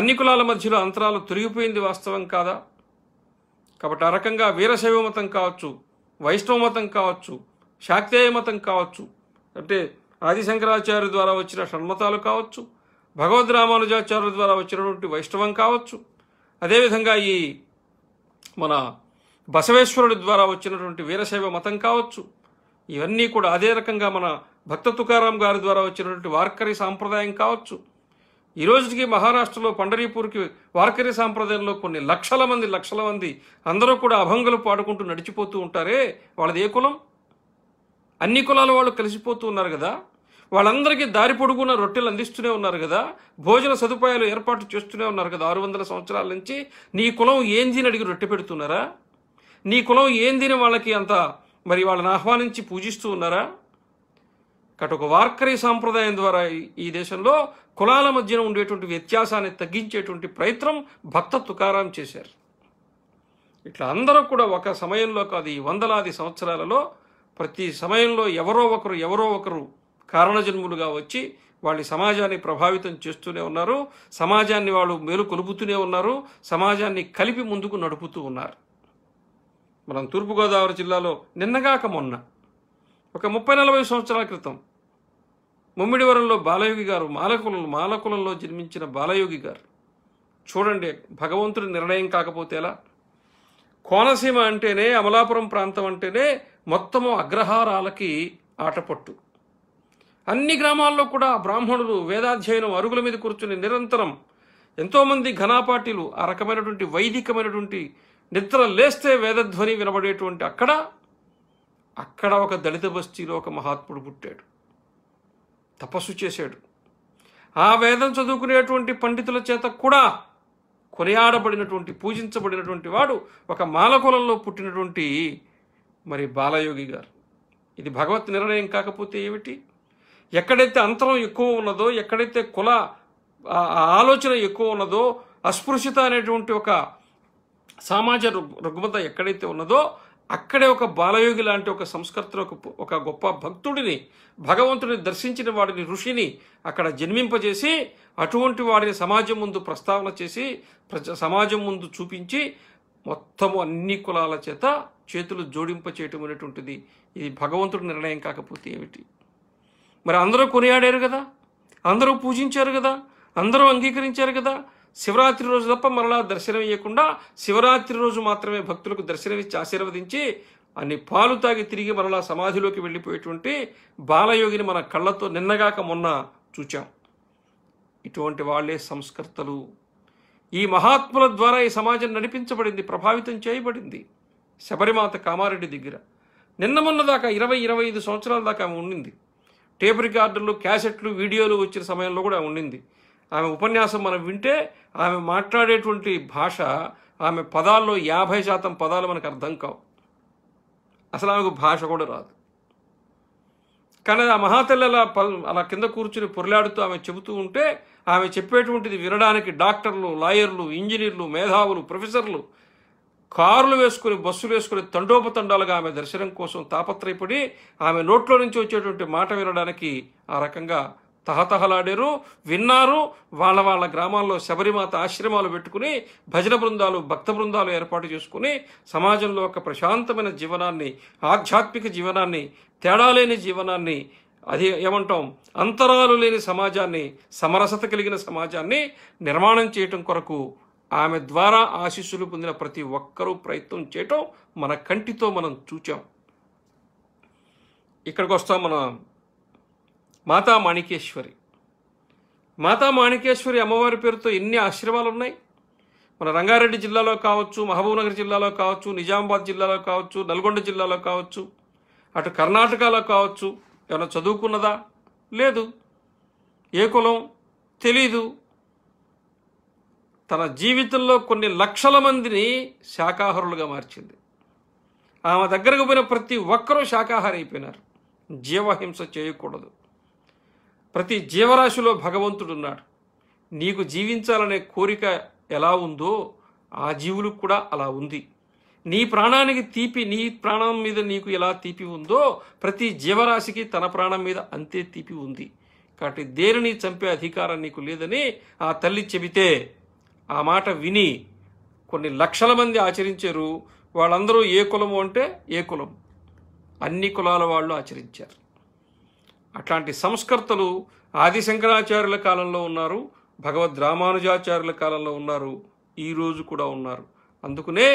Speaker 1: అన్ని కులాల మధ్యలో అంతరాలు తొలగిపోయింది వాస్తవం కాదా కాబట్టి ఆ రకంగా వీరశైవ మతం కావచ్చు వైష్ణవ మతం కావచ్చు శాక్తేయ మతం కావచ్చు అంటే ఆదిశంకరాచార్య ద్వారా వచ్చిన షణ్మతాలు కావచ్చు భగవద్ రామానుజాచార్యుల ద్వారా వచ్చినటువంటి వైష్ణవం కావచ్చు అదేవిధంగా ఈ మన బసవేశ్వరుడి ద్వారా వచ్చినటువంటి వీరశైవ మతం కావచ్చు ఇవన్నీ కూడా అదే రకంగా మన భక్త తుకారాం గారి ద్వారా వచ్చినటువంటి వార్కరి సాంప్రదాయం కావచ్చు ఈ రోజుకి మహారాష్ట్రలో పండరీపూర్కి వార్కరీ సాంప్రదాయంలో కొన్ని లక్షల మంది లక్షల మంది అందరూ కూడా అభంగులు పాడుకుంటూ నడిచిపోతూ ఉంటారే వాళ్ళది ఏ కులం అన్ని కులాల వాళ్ళు కలిసిపోతూ ఉన్నారు కదా వాళ్ళందరికీ దారి పొడుగున రొట్టెలు అందిస్తూనే ఉన్నారు కదా భోజన సదుపాయాలు ఏర్పాటు చేస్తూనే ఉన్నారు కదా ఆరు వందల సంవత్సరాల నుంచి నీ కులం ఏంది అడిగి రొట్టె పెడుతున్నారా నీ కులం ఏంది వాళ్ళకి అంత మరి వాళ్ళని ఆహ్వానించి పూజిస్తూ ఉన్నారా కాబట్టి ఒక వార్కరీ సాంప్రదాయం ద్వారా ఈ దేశంలో కులాల మధ్యన ఉండేటువంటి వ్యత్యాసాన్ని తగ్గించేటువంటి ప్రయత్నం భక్త తుకారాం చేశారు ఇట్లా అందరూ కూడా ఒక సమయంలో కాదు ఈ వందలాది సంవత్సరాలలో ప్రతి సమయంలో ఎవరో ఒకరు ఎవరో ఒకరు కారణజన్ములుగా వచ్చి వాళ్ళ సమాజాన్ని ప్రభావితం చేస్తూనే ఉన్నారు సమాజాన్ని వాళ్ళు మేలు కొలుపుతూనే ఉన్నారు సమాజాన్ని కలిపి ముందుకు నడుపుతూ ఉన్నారు మనం తూర్పుగోదావరి జిల్లాలో నిన్నగాక మొన్న ఒక ముప్పై నలభై సంవత్సరాల క్రితం ముమ్మిడివరంలో బాలయోగి గారు మాలకులు మాలకులంలో జన్మించిన బాలయోగి గారు చూడండి భగవంతుడి నిర్ణయం కాకపోతే ఎలా కోనసీమ అంటేనే అమలాపురం ప్రాంతం అంటేనే మొత్తము అగ్రహారాలకి ఆటపట్టు అన్ని గ్రామాల్లో కూడా బ్రాహ్మణులు వేదాధ్యయనం అరుగుల మీద కూర్చుని నిరంతరం ఎంతోమంది ఘనాపాటీలు ఆ రకమైనటువంటి వైదికమైనటువంటి నిద్ర లేస్తే వేదధ్వని వినబడేటువంటి అక్కడ అక్కడ ఒక దళిత బస్తీలో ఒక మహాత్ముడు పుట్టాడు తపస్సు చేశాడు ఆ వేదం చదువుకునేటువంటి పండితుల చేత కూడా కొనియాడబడినటువంటి పూజించబడినటువంటి వాడు ఒక మాలకులంలో పుట్టినటువంటి మరి బాలయోగి గారు ఇది భగవత్ నిర్ణయం కాకపోతే ఏమిటి ఎక్కడైతే అంతరం ఎక్కువ ఉన్నదో ఎక్కడైతే కుల ఆలోచన ఎక్కువ ఉన్నదో అస్పృశ్యత అనేటువంటి ఒక సామాజ రుగ్మత ఎక్కడైతే ఉన్నదో అక్కడే ఒక బాలయోగి లాంటి ఒక సంస్కర్త ఒక ఒక గొప్ప భక్తుడిని భగవంతుడిని దర్శించిన వాడిని ఋషిని అక్కడ జన్మింపజేసి అటువంటి వాడిని సమాజం ముందు ప్రస్తావన చేసి ప్రజ సమాజం ముందు చూపించి మొత్తము అన్ని కులాల చేత చేతులు జోడింప చేయటం అనేటువంటిది ఇది భగవంతుడి నిర్ణయం కాకపోతే ఏమిటి మరి అందరూ కొనియాడారు కదా అందరూ పూజించారు కదా అందరూ అంగీకరించారు కదా శివరాత్రి రోజు తప్ప మరలా దర్శనం ఇవ్వకుండా శివరాత్రి రోజు మాత్రమే భక్తులకు దర్శనమిచ్చి ఆశీర్వదించి అన్ని పాలు తాగి తిరిగి మరలా సమాధిలోకి వెళ్ళిపోయేటువంటి బాలయోగిని మన కళ్ళతో నిన్నగాక మొన్న చూచాం ఇటువంటి వాళ్లే సంస్కర్తలు ఈ మహాత్ముల ద్వారా ఈ సమాజం నడిపించబడింది ప్రభావితం చేయబడింది శబరిమాత కామారెడ్డి దగ్గర నిన్న మొన్న దాకా ఇరవై ఇరవై ఐదు సంవత్సరాల దాకా ఆమె ఉండింది టేప్ రికార్డులు క్యాసెట్లు వీడియోలు వచ్చిన సమయంలో కూడా ఉండింది ఆమె ఉపన్యాసం మనం వింటే ఆమె మాట్లాడేటువంటి భాష ఆమె పదాల్లో యాభై శాతం పదాలు మనకు అర్థం కావు అసలు ఆమెకు భాష కూడా రాదు కానీ ఆ మహాతల్లి అలా అలా కింద కూర్చుని పొరలాడుతూ ఆమె చెబుతూ ఉంటే ఆమె చెప్పేటువంటిది వినడానికి డాక్టర్లు లాయర్లు ఇంజనీర్లు మేధావులు ప్రొఫెసర్లు కారులు వేసుకుని బస్సులు వేసుకుని తండోపతండాలుగా ఆమె దర్శనం కోసం తాపత్రయపడి ఆమె నోట్లో నుంచి వచ్చేటువంటి మాట వినడానికి ఆ రకంగా తహతహలాడారు విన్నారు వాళ్ళ వాళ్ళ గ్రామాల్లో శబరిమాత ఆశ్రమాలు పెట్టుకుని భజన బృందాలు భక్త బృందాలు ఏర్పాటు చేసుకుని సమాజంలో ఒక ప్రశాంతమైన జీవనాన్ని ఆధ్యాత్మిక జీవనాన్ని తేడా లేని జీవనాన్ని అది ఏమంటాం అంతరాలు లేని సమాజాన్ని సమరసత కలిగిన సమాజాన్ని నిర్మాణం చేయటం కొరకు ఆమె ద్వారా ఆశీస్సులు పొందిన ప్రతి ఒక్కరూ ప్రయత్నం చేయటం మన కంటితో మనం చూచాం ఇక్కడికి వస్తాం మన మాతా మాణికేశ్వరి మాతా మాణికేశ్వరి అమ్మవారి పేరుతో ఎన్ని ఆశ్రమాలు ఉన్నాయి మన రంగారెడ్డి జిల్లాలో కావచ్చు మహబూబ్నగర్ జిల్లాలో కావచ్చు నిజామాబాద్ జిల్లాలో కావచ్చు నల్గొండ జిల్లాలో కావచ్చు అటు కర్ణాటకలో కావచ్చు ఏమైనా చదువుకున్నదా లేదు ఏ కులం తెలీదు తన జీవితంలో కొన్ని లక్షల మందిని శాకాహారులుగా మార్చింది ఆమె దగ్గరకు పోయిన ప్రతి ఒక్కరూ శాకాహారి అయిపోయినారు జీవహింస చేయకూడదు ప్రతి జీవరాశిలో భగవంతుడు ఉన్నాడు నీకు జీవించాలనే కోరిక ఎలా ఉందో ఆ జీవులకు కూడా అలా ఉంది నీ ప్రాణానికి తీపి నీ ప్రాణం మీద నీకు ఎలా తీపి ఉందో ప్రతి జీవరాశికి తన ప్రాణం మీద అంతే తీపి ఉంది కాబట్టి దేనిని చంపే అధికారం నీకు లేదని ఆ తల్లి చెబితే ఆ మాట విని కొన్ని లక్షల మంది ఆచరించారు వాళ్ళందరూ ఏ కులము అంటే ఏ కులం అన్ని కులాల వాళ్ళు ఆచరించారు అట్లాంటి సంస్కర్తలు ఆది శంకరాచార్యుల కాలంలో ఉన్నారు భగవద్ రామానుజాచార్యుల కాలంలో ఉన్నారు ఈరోజు కూడా ఉన్నారు అందుకనే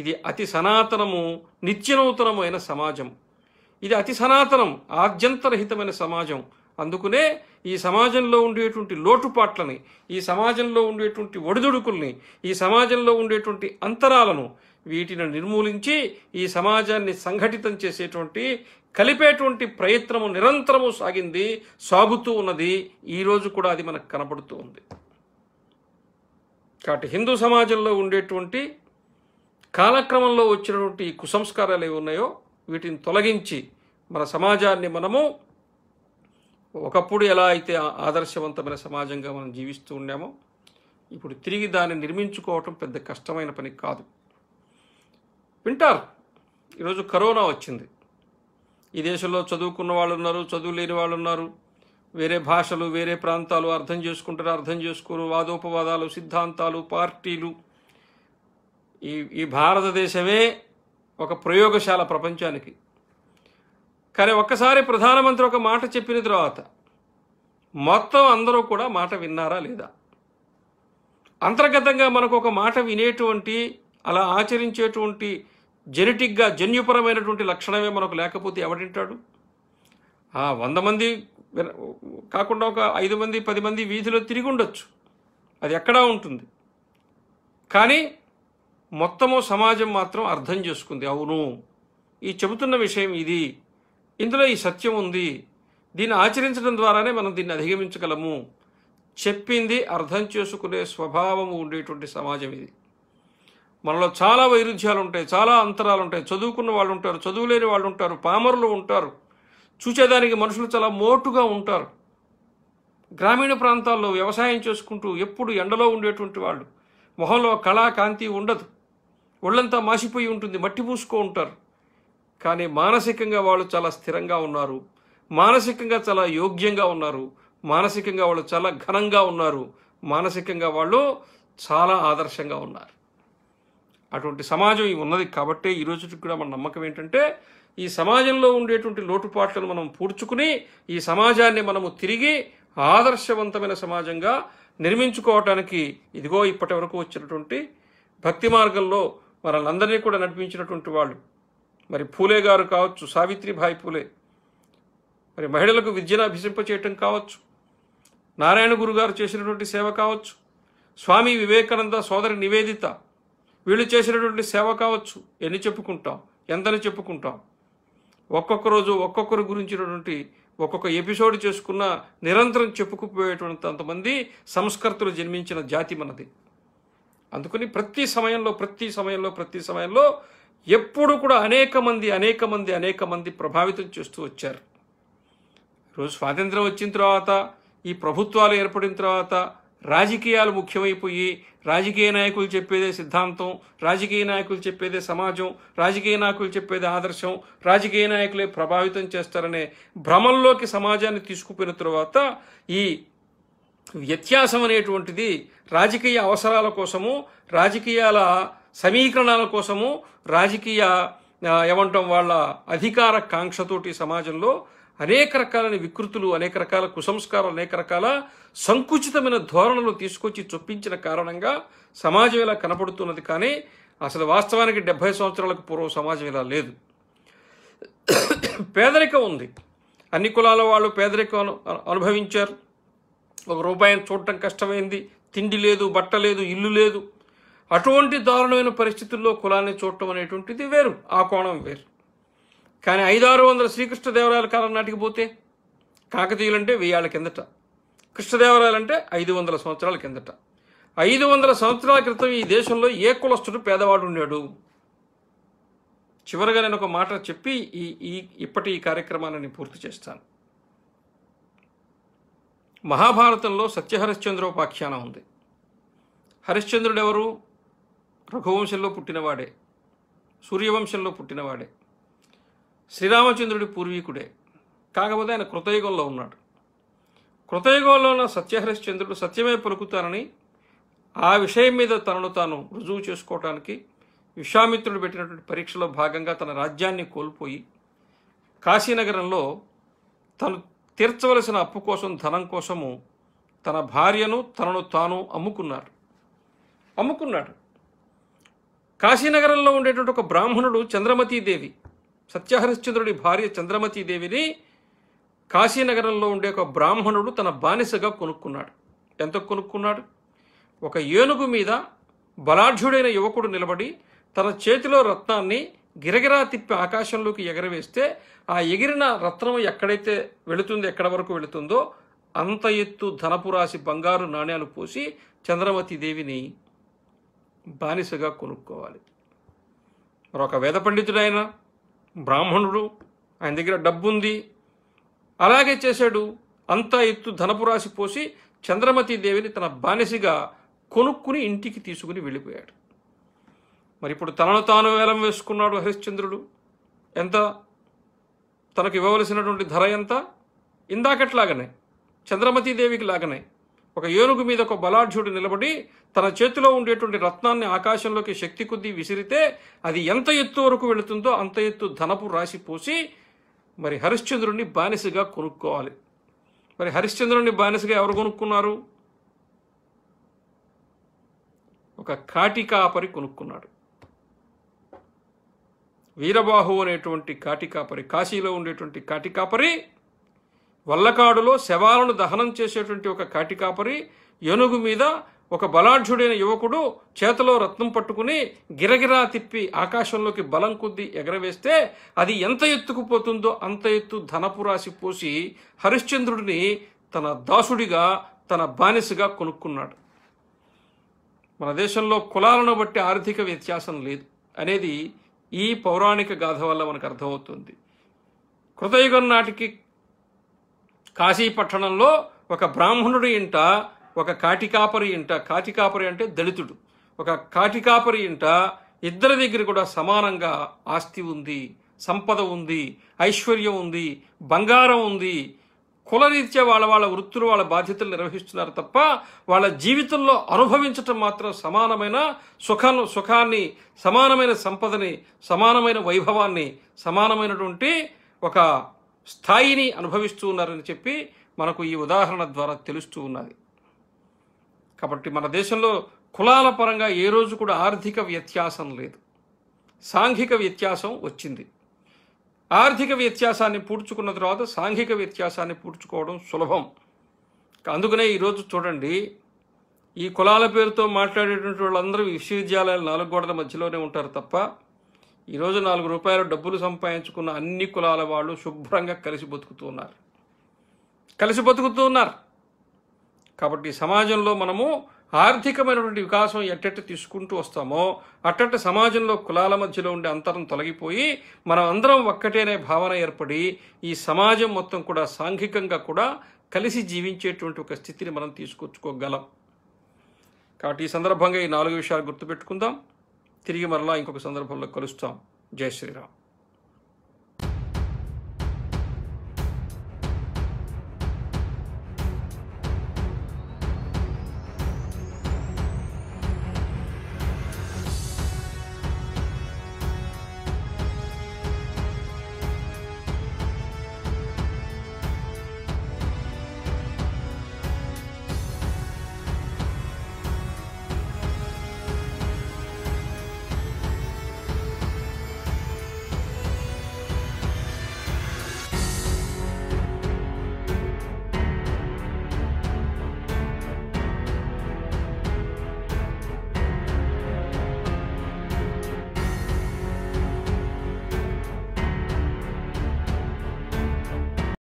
Speaker 1: ఇది అతి సనాతనము నిత్యనూతనమైన సమాజం ఇది అతి సనాతనం ఆద్యంతరహితమైన సమాజం అందుకనే ఈ సమాజంలో ఉండేటువంటి లోటుపాట్లని ఈ సమాజంలో ఉండేటువంటి ఒడిదుడుకుల్ని ఈ సమాజంలో ఉండేటువంటి అంతరాలను వీటిని నిర్మూలించి ఈ సమాజాన్ని సంఘటితం చేసేటువంటి కలిపేటువంటి ప్రయత్నము నిరంతరము సాగింది సాగుతూ ఉన్నది ఈరోజు కూడా అది మనకు కనపడుతూ ఉంది కాబట్టి హిందూ సమాజంలో ఉండేటువంటి కాలక్రమంలో వచ్చినటువంటి కుసంస్కారాలు ఏవి ఉన్నాయో వీటిని తొలగించి మన సమాజాన్ని మనము ఒకప్పుడు ఎలా అయితే ఆదర్శవంతమైన సమాజంగా మనం జీవిస్తూ ఉన్నామో ఇప్పుడు తిరిగి దాన్ని నిర్మించుకోవటం పెద్ద కష్టమైన పని కాదు వింటారు ఈరోజు కరోనా వచ్చింది ఈ దేశంలో చదువుకున్న వాళ్ళు ఉన్నారు చదువు లేని వాళ్ళు ఉన్నారు వేరే భాషలు వేరే ప్రాంతాలు అర్థం చేసుకుంటారు అర్థం చేసుకోరు వాదోపవాదాలు సిద్ధాంతాలు పార్టీలు ఈ ఈ భారతదేశమే ఒక ప్రయోగశాల ప్రపంచానికి కానీ ఒక్కసారి ప్రధానమంత్రి ఒక మాట చెప్పిన తర్వాత మొత్తం అందరూ కూడా మాట విన్నారా లేదా అంతర్గతంగా మనకు ఒక మాట వినేటువంటి అలా ఆచరించేటువంటి జెనెటిక్గా జన్యుపరమైనటువంటి లక్షణమే మనకు లేకపోతే ఎవడింటాడు వంద మంది కాకుండా ఒక ఐదు మంది పది మంది వీధిలో తిరిగి ఉండొచ్చు అది ఎక్కడా ఉంటుంది కానీ మొత్తము సమాజం మాత్రం అర్థం చేసుకుంది అవును ఈ చెబుతున్న విషయం ఇది ఇందులో ఈ సత్యం ఉంది దీన్ని ఆచరించడం ద్వారానే మనం దీన్ని అధిగమించగలము చెప్పింది అర్థం చేసుకునే స్వభావము ఉండేటువంటి సమాజం ఇది మనలో చాలా వైరుధ్యాలు ఉంటాయి చాలా అంతరాలు ఉంటాయి చదువుకున్న వాళ్ళు ఉంటారు చదువులేని వాళ్ళు ఉంటారు పామరులు ఉంటారు చూసేదానికి మనుషులు చాలా మోటుగా ఉంటారు గ్రామీణ ప్రాంతాల్లో వ్యవసాయం చేసుకుంటూ ఎప్పుడు ఎండలో ఉండేటువంటి వాళ్ళు మొహంలో కళా కాంతి ఉండదు ఒళ్ళంతా మాసిపోయి ఉంటుంది మట్టి పూసుకో ఉంటారు కానీ మానసికంగా వాళ్ళు చాలా స్థిరంగా ఉన్నారు మానసికంగా చాలా యోగ్యంగా ఉన్నారు మానసికంగా వాళ్ళు చాలా ఘనంగా ఉన్నారు మానసికంగా వాళ్ళు చాలా ఆదర్శంగా ఉన్నారు అటువంటి సమాజం ఉన్నది కాబట్టే ఈ రోజు కూడా మన నమ్మకం ఏంటంటే ఈ సమాజంలో ఉండేటువంటి లోటుపాట్లను మనం పూడ్చుకుని ఈ సమాజాన్ని మనము తిరిగి ఆదర్శవంతమైన సమాజంగా నిర్మించుకోవటానికి ఇదిగో ఇప్పటి వరకు వచ్చినటువంటి భక్తి మార్గంలో మనల్ందరినీ కూడా నడిపించినటువంటి వాళ్ళు మరి పూలే గారు కావచ్చు సావిత్రిబాయి పూలే మరి మహిళలకు విద్యను అభిసింపచేయటం కావచ్చు నారాయణ గురు గారు చేసినటువంటి సేవ కావచ్చు స్వామి వివేకానంద సోదరి నివేదిత వీళ్ళు చేసినటువంటి సేవ కావచ్చు ఎన్ని చెప్పుకుంటాం ఎంతని చెప్పుకుంటాం ఒక్కొక్క రోజు ఒక్కొక్కరి గురించినటువంటి ఒక్కొక్క ఎపిసోడ్ చేసుకున్న నిరంతరం చెప్పుకుపోయేటువంటి అంతమంది సంస్కర్తలు జన్మించిన జాతి మనది అందుకని ప్రతి సమయంలో ప్రతి సమయంలో ప్రతి సమయంలో ఎప్పుడు కూడా అనేక మంది అనేక మంది అనేక మంది ప్రభావితం చేస్తూ వచ్చారు రోజు స్వాతంత్రం వచ్చిన తర్వాత ఈ ప్రభుత్వాలు ఏర్పడిన తర్వాత రాజకీయాలు ముఖ్యమైపోయి రాజకీయ నాయకులు చెప్పేదే సిద్ధాంతం రాజకీయ నాయకులు చెప్పేదే సమాజం రాజకీయ నాయకులు చెప్పేదే ఆదర్శం రాజకీయ నాయకులే ప్రభావితం చేస్తారనే భ్రమంలోకి సమాజాన్ని తీసుకుపోయిన తర్వాత ఈ వ్యత్యాసం అనేటువంటిది రాజకీయ అవసరాల కోసము రాజకీయాల సమీకరణాల కోసము రాజకీయ ఏమంటాం వాళ్ళ అధికార కాంక్షతోటి సమాజంలో అనేక రకాలైన వికృతులు అనేక రకాల కుసంస్కారాలు అనేక రకాల సంకుచితమైన ధోరణులు తీసుకొచ్చి చొప్పించిన కారణంగా సమాజం ఇలా కనపడుతున్నది కానీ అసలు వాస్తవానికి డెబ్భై సంవత్సరాలకు పూర్వం సమాజం ఇలా లేదు పేదరికం ఉంది అన్ని కులాల వాళ్ళు పేదరికం అనుభవించారు ఒక రూపాయిని చూడటం కష్టమైంది తిండి లేదు బట్ట లేదు ఇల్లు లేదు అటువంటి దారుణమైన పరిస్థితుల్లో కులాన్ని చూడటం అనేటువంటిది వేరు ఆ కోణం వేరు కానీ ఐదారు వందల శ్రీకృష్ణదేవరాయల కాలం నాటికి పోతే కాకతీయులంటే వెయ్యాళ్ళ కిందట కృష్ణదేవరాయలు అంటే ఐదు వందల సంవత్సరాల కిందట ఐదు వందల సంవత్సరాల క్రితం ఈ దేశంలో ఏ కులస్తుడు పేదవాడు ఉన్నాడు చివరిగా నేను ఒక మాట చెప్పి ఈ ఈ ఇప్పటి ఈ కార్యక్రమాన్ని పూర్తి చేస్తాను మహాభారతంలో సత్యహరిశ్చంద్రోపాఖ్యానం ఉంది హరిశ్చంద్రుడెవరు రఘువంశంలో పుట్టినవాడే సూర్యవంశంలో పుట్టినవాడే శ్రీరామచంద్రుడి పూర్వీకుడే కాకపోతే ఆయన కృతయుగంలో ఉన్నాడు కృతయుగంలో ఉన్న సత్యహరిశ్చంద్రుడు సత్యమే పలుకుతానని ఆ విషయం మీద తనను తాను రుజువు చేసుకోవటానికి విశ్వామిత్రుడు పెట్టినటువంటి పరీక్షలో భాగంగా తన రాజ్యాన్ని కోల్పోయి కాశీనగరంలో తను తీర్చవలసిన అప్పు కోసం ధనం కోసము తన భార్యను తనను తాను అమ్ముకున్నారు అమ్ముకున్నాడు కాశీనగరంలో ఉండేటువంటి ఒక బ్రాహ్మణుడు చంద్రమతీదేవి సత్యహరిశ్చంద్రుడి భార్య చంద్రమతీదేవిని కాశీనగరంలో ఉండే ఒక బ్రాహ్మణుడు తన బానిసగా కొనుక్కున్నాడు ఎంత కొనుక్కున్నాడు ఒక ఏనుగు మీద బలాఢ్యుడైన యువకుడు నిలబడి తన చేతిలో రత్నాన్ని గిరగిరా తిప్పి ఆకాశంలోకి ఎగరవేస్తే ఆ ఎగిరిన రత్నం ఎక్కడైతే వెళుతుందో ఎక్కడ వరకు వెళుతుందో అంత ఎత్తు ధనపు రాసి బంగారు నాణ్యాలు పోసి చంద్రమతి దేవిని బానిసగా కొనుక్కోవాలి మరొక వేద పండితుడైన బ్రాహ్మణుడు ఆయన దగ్గర డబ్బు ఉంది అలాగే చేశాడు అంతా ఎత్తు ధనపు రాసి పోసి చంద్రమతి దేవిని తన బానిసిగా కొనుక్కుని ఇంటికి తీసుకుని వెళ్ళిపోయాడు మరి ఇప్పుడు తనను తాను వేలం వేసుకున్నాడు హరిశ్చంద్రుడు ఎంత తనకు ఇవ్వవలసినటువంటి ధర ఎంత ఇందాకట్లాగనే చంద్రమతీదేవికి లాగనే ఒక ఏనుగు మీద ఒక బలాఢ్యుడు నిలబడి తన చేతిలో ఉండేటువంటి రత్నాన్ని ఆకాశంలోకి శక్తి కొద్దీ విసిరితే అది ఎంత ఎత్తు వరకు వెళుతుందో అంత ఎత్తు ధనపు రాసి పోసి మరి హరిశ్చంద్రుడిని బానిసగా కొనుక్కోవాలి మరి హరిశ్చంద్రుడిని బానిసగా ఎవరు కొనుక్కున్నారు ఒక కాటికాపరి కొనుక్కున్నాడు వీరబాహు అనేటువంటి కాటికాపరి కాశీలో ఉండేటువంటి కాటికాపరి వల్లకాడులో శవాలను దహనం చేసేటువంటి ఒక కాటికాపరి ఏనుగు మీద ఒక బలాఢ్యుడైన యువకుడు చేతిలో రత్నం పట్టుకుని గిరగిరా తిప్పి ఆకాశంలోకి బలం కొద్దీ ఎగరవేస్తే అది ఎంత ఎత్తుకు పోతుందో అంత ఎత్తు ధనపురాశి పోసి హరిశ్చంద్రుడిని తన దాసుడిగా తన బానిసగా కొనుక్కున్నాడు మన దేశంలో కులాలను బట్టి ఆర్థిక వ్యత్యాసం లేదు అనేది ఈ పౌరాణిక గాథ వల్ల మనకు అర్థమవుతుంది కృతయుగం నాటికి కాశీపట్టణంలో ఒక బ్రాహ్మణుడి ఇంట ఒక కాటికాపరి ఇంట కాటికాపరి అంటే దళితుడు ఒక కాటికాపరి ఇంట ఇద్దరి దగ్గర కూడా సమానంగా ఆస్తి ఉంది సంపద ఉంది ఐశ్వర్యం ఉంది బంగారం ఉంది కులరీత్యా వాళ్ళ వాళ్ళ వృత్తులు వాళ్ళ బాధ్యతలు నిర్వహిస్తున్నారు తప్ప వాళ్ళ జీవితంలో అనుభవించటం మాత్రం సమానమైన సుఖను సుఖాన్ని సమానమైన సంపదని సమానమైన వైభవాన్ని సమానమైనటువంటి ఒక స్థాయిని అనుభవిస్తూ ఉన్నారని చెప్పి మనకు ఈ ఉదాహరణ ద్వారా తెలుస్తూ ఉన్నది కాబట్టి మన దేశంలో కులాల పరంగా ఏ రోజు కూడా ఆర్థిక వ్యత్యాసం లేదు సాంఘిక వ్యత్యాసం వచ్చింది ఆర్థిక వ్యత్యాసాన్ని పూడ్చుకున్న తర్వాత సాంఘిక వ్యత్యాసాన్ని పూడ్చుకోవడం సులభం అందుకనే ఈరోజు చూడండి ఈ కులాల పేరుతో మాట్లాడేటువంటి వాళ్ళందరూ విశ్వవిద్యాలయాల నాలుగు గోడల మధ్యలోనే ఉంటారు తప్ప ఈరోజు నాలుగు రూపాయలు డబ్బులు సంపాదించుకున్న అన్ని కులాల వాళ్ళు శుభ్రంగా కలిసి బతుకుతూ ఉన్నారు కలిసి బతుకుతూ ఉన్నారు కాబట్టి సమాజంలో మనము ఆర్థికమైనటువంటి వికాసం ఎట్టట్టు తీసుకుంటూ వస్తామో అట్టట్టు సమాజంలో కులాల మధ్యలో ఉండే అంతరం తొలగిపోయి మనం అందరం ఒక్కటేనే భావన ఏర్పడి ఈ సమాజం మొత్తం కూడా సాంఘికంగా కూడా కలిసి జీవించేటువంటి ఒక స్థితిని మనం తీసుకొచ్చుకోగలం కాబట్టి ఈ సందర్భంగా ఈ నాలుగు విషయాలు గుర్తుపెట్టుకుందాం తిరిగి మరలా ఇంకొక సందర్భంలో కలుస్తాం జై శ్రీరామ్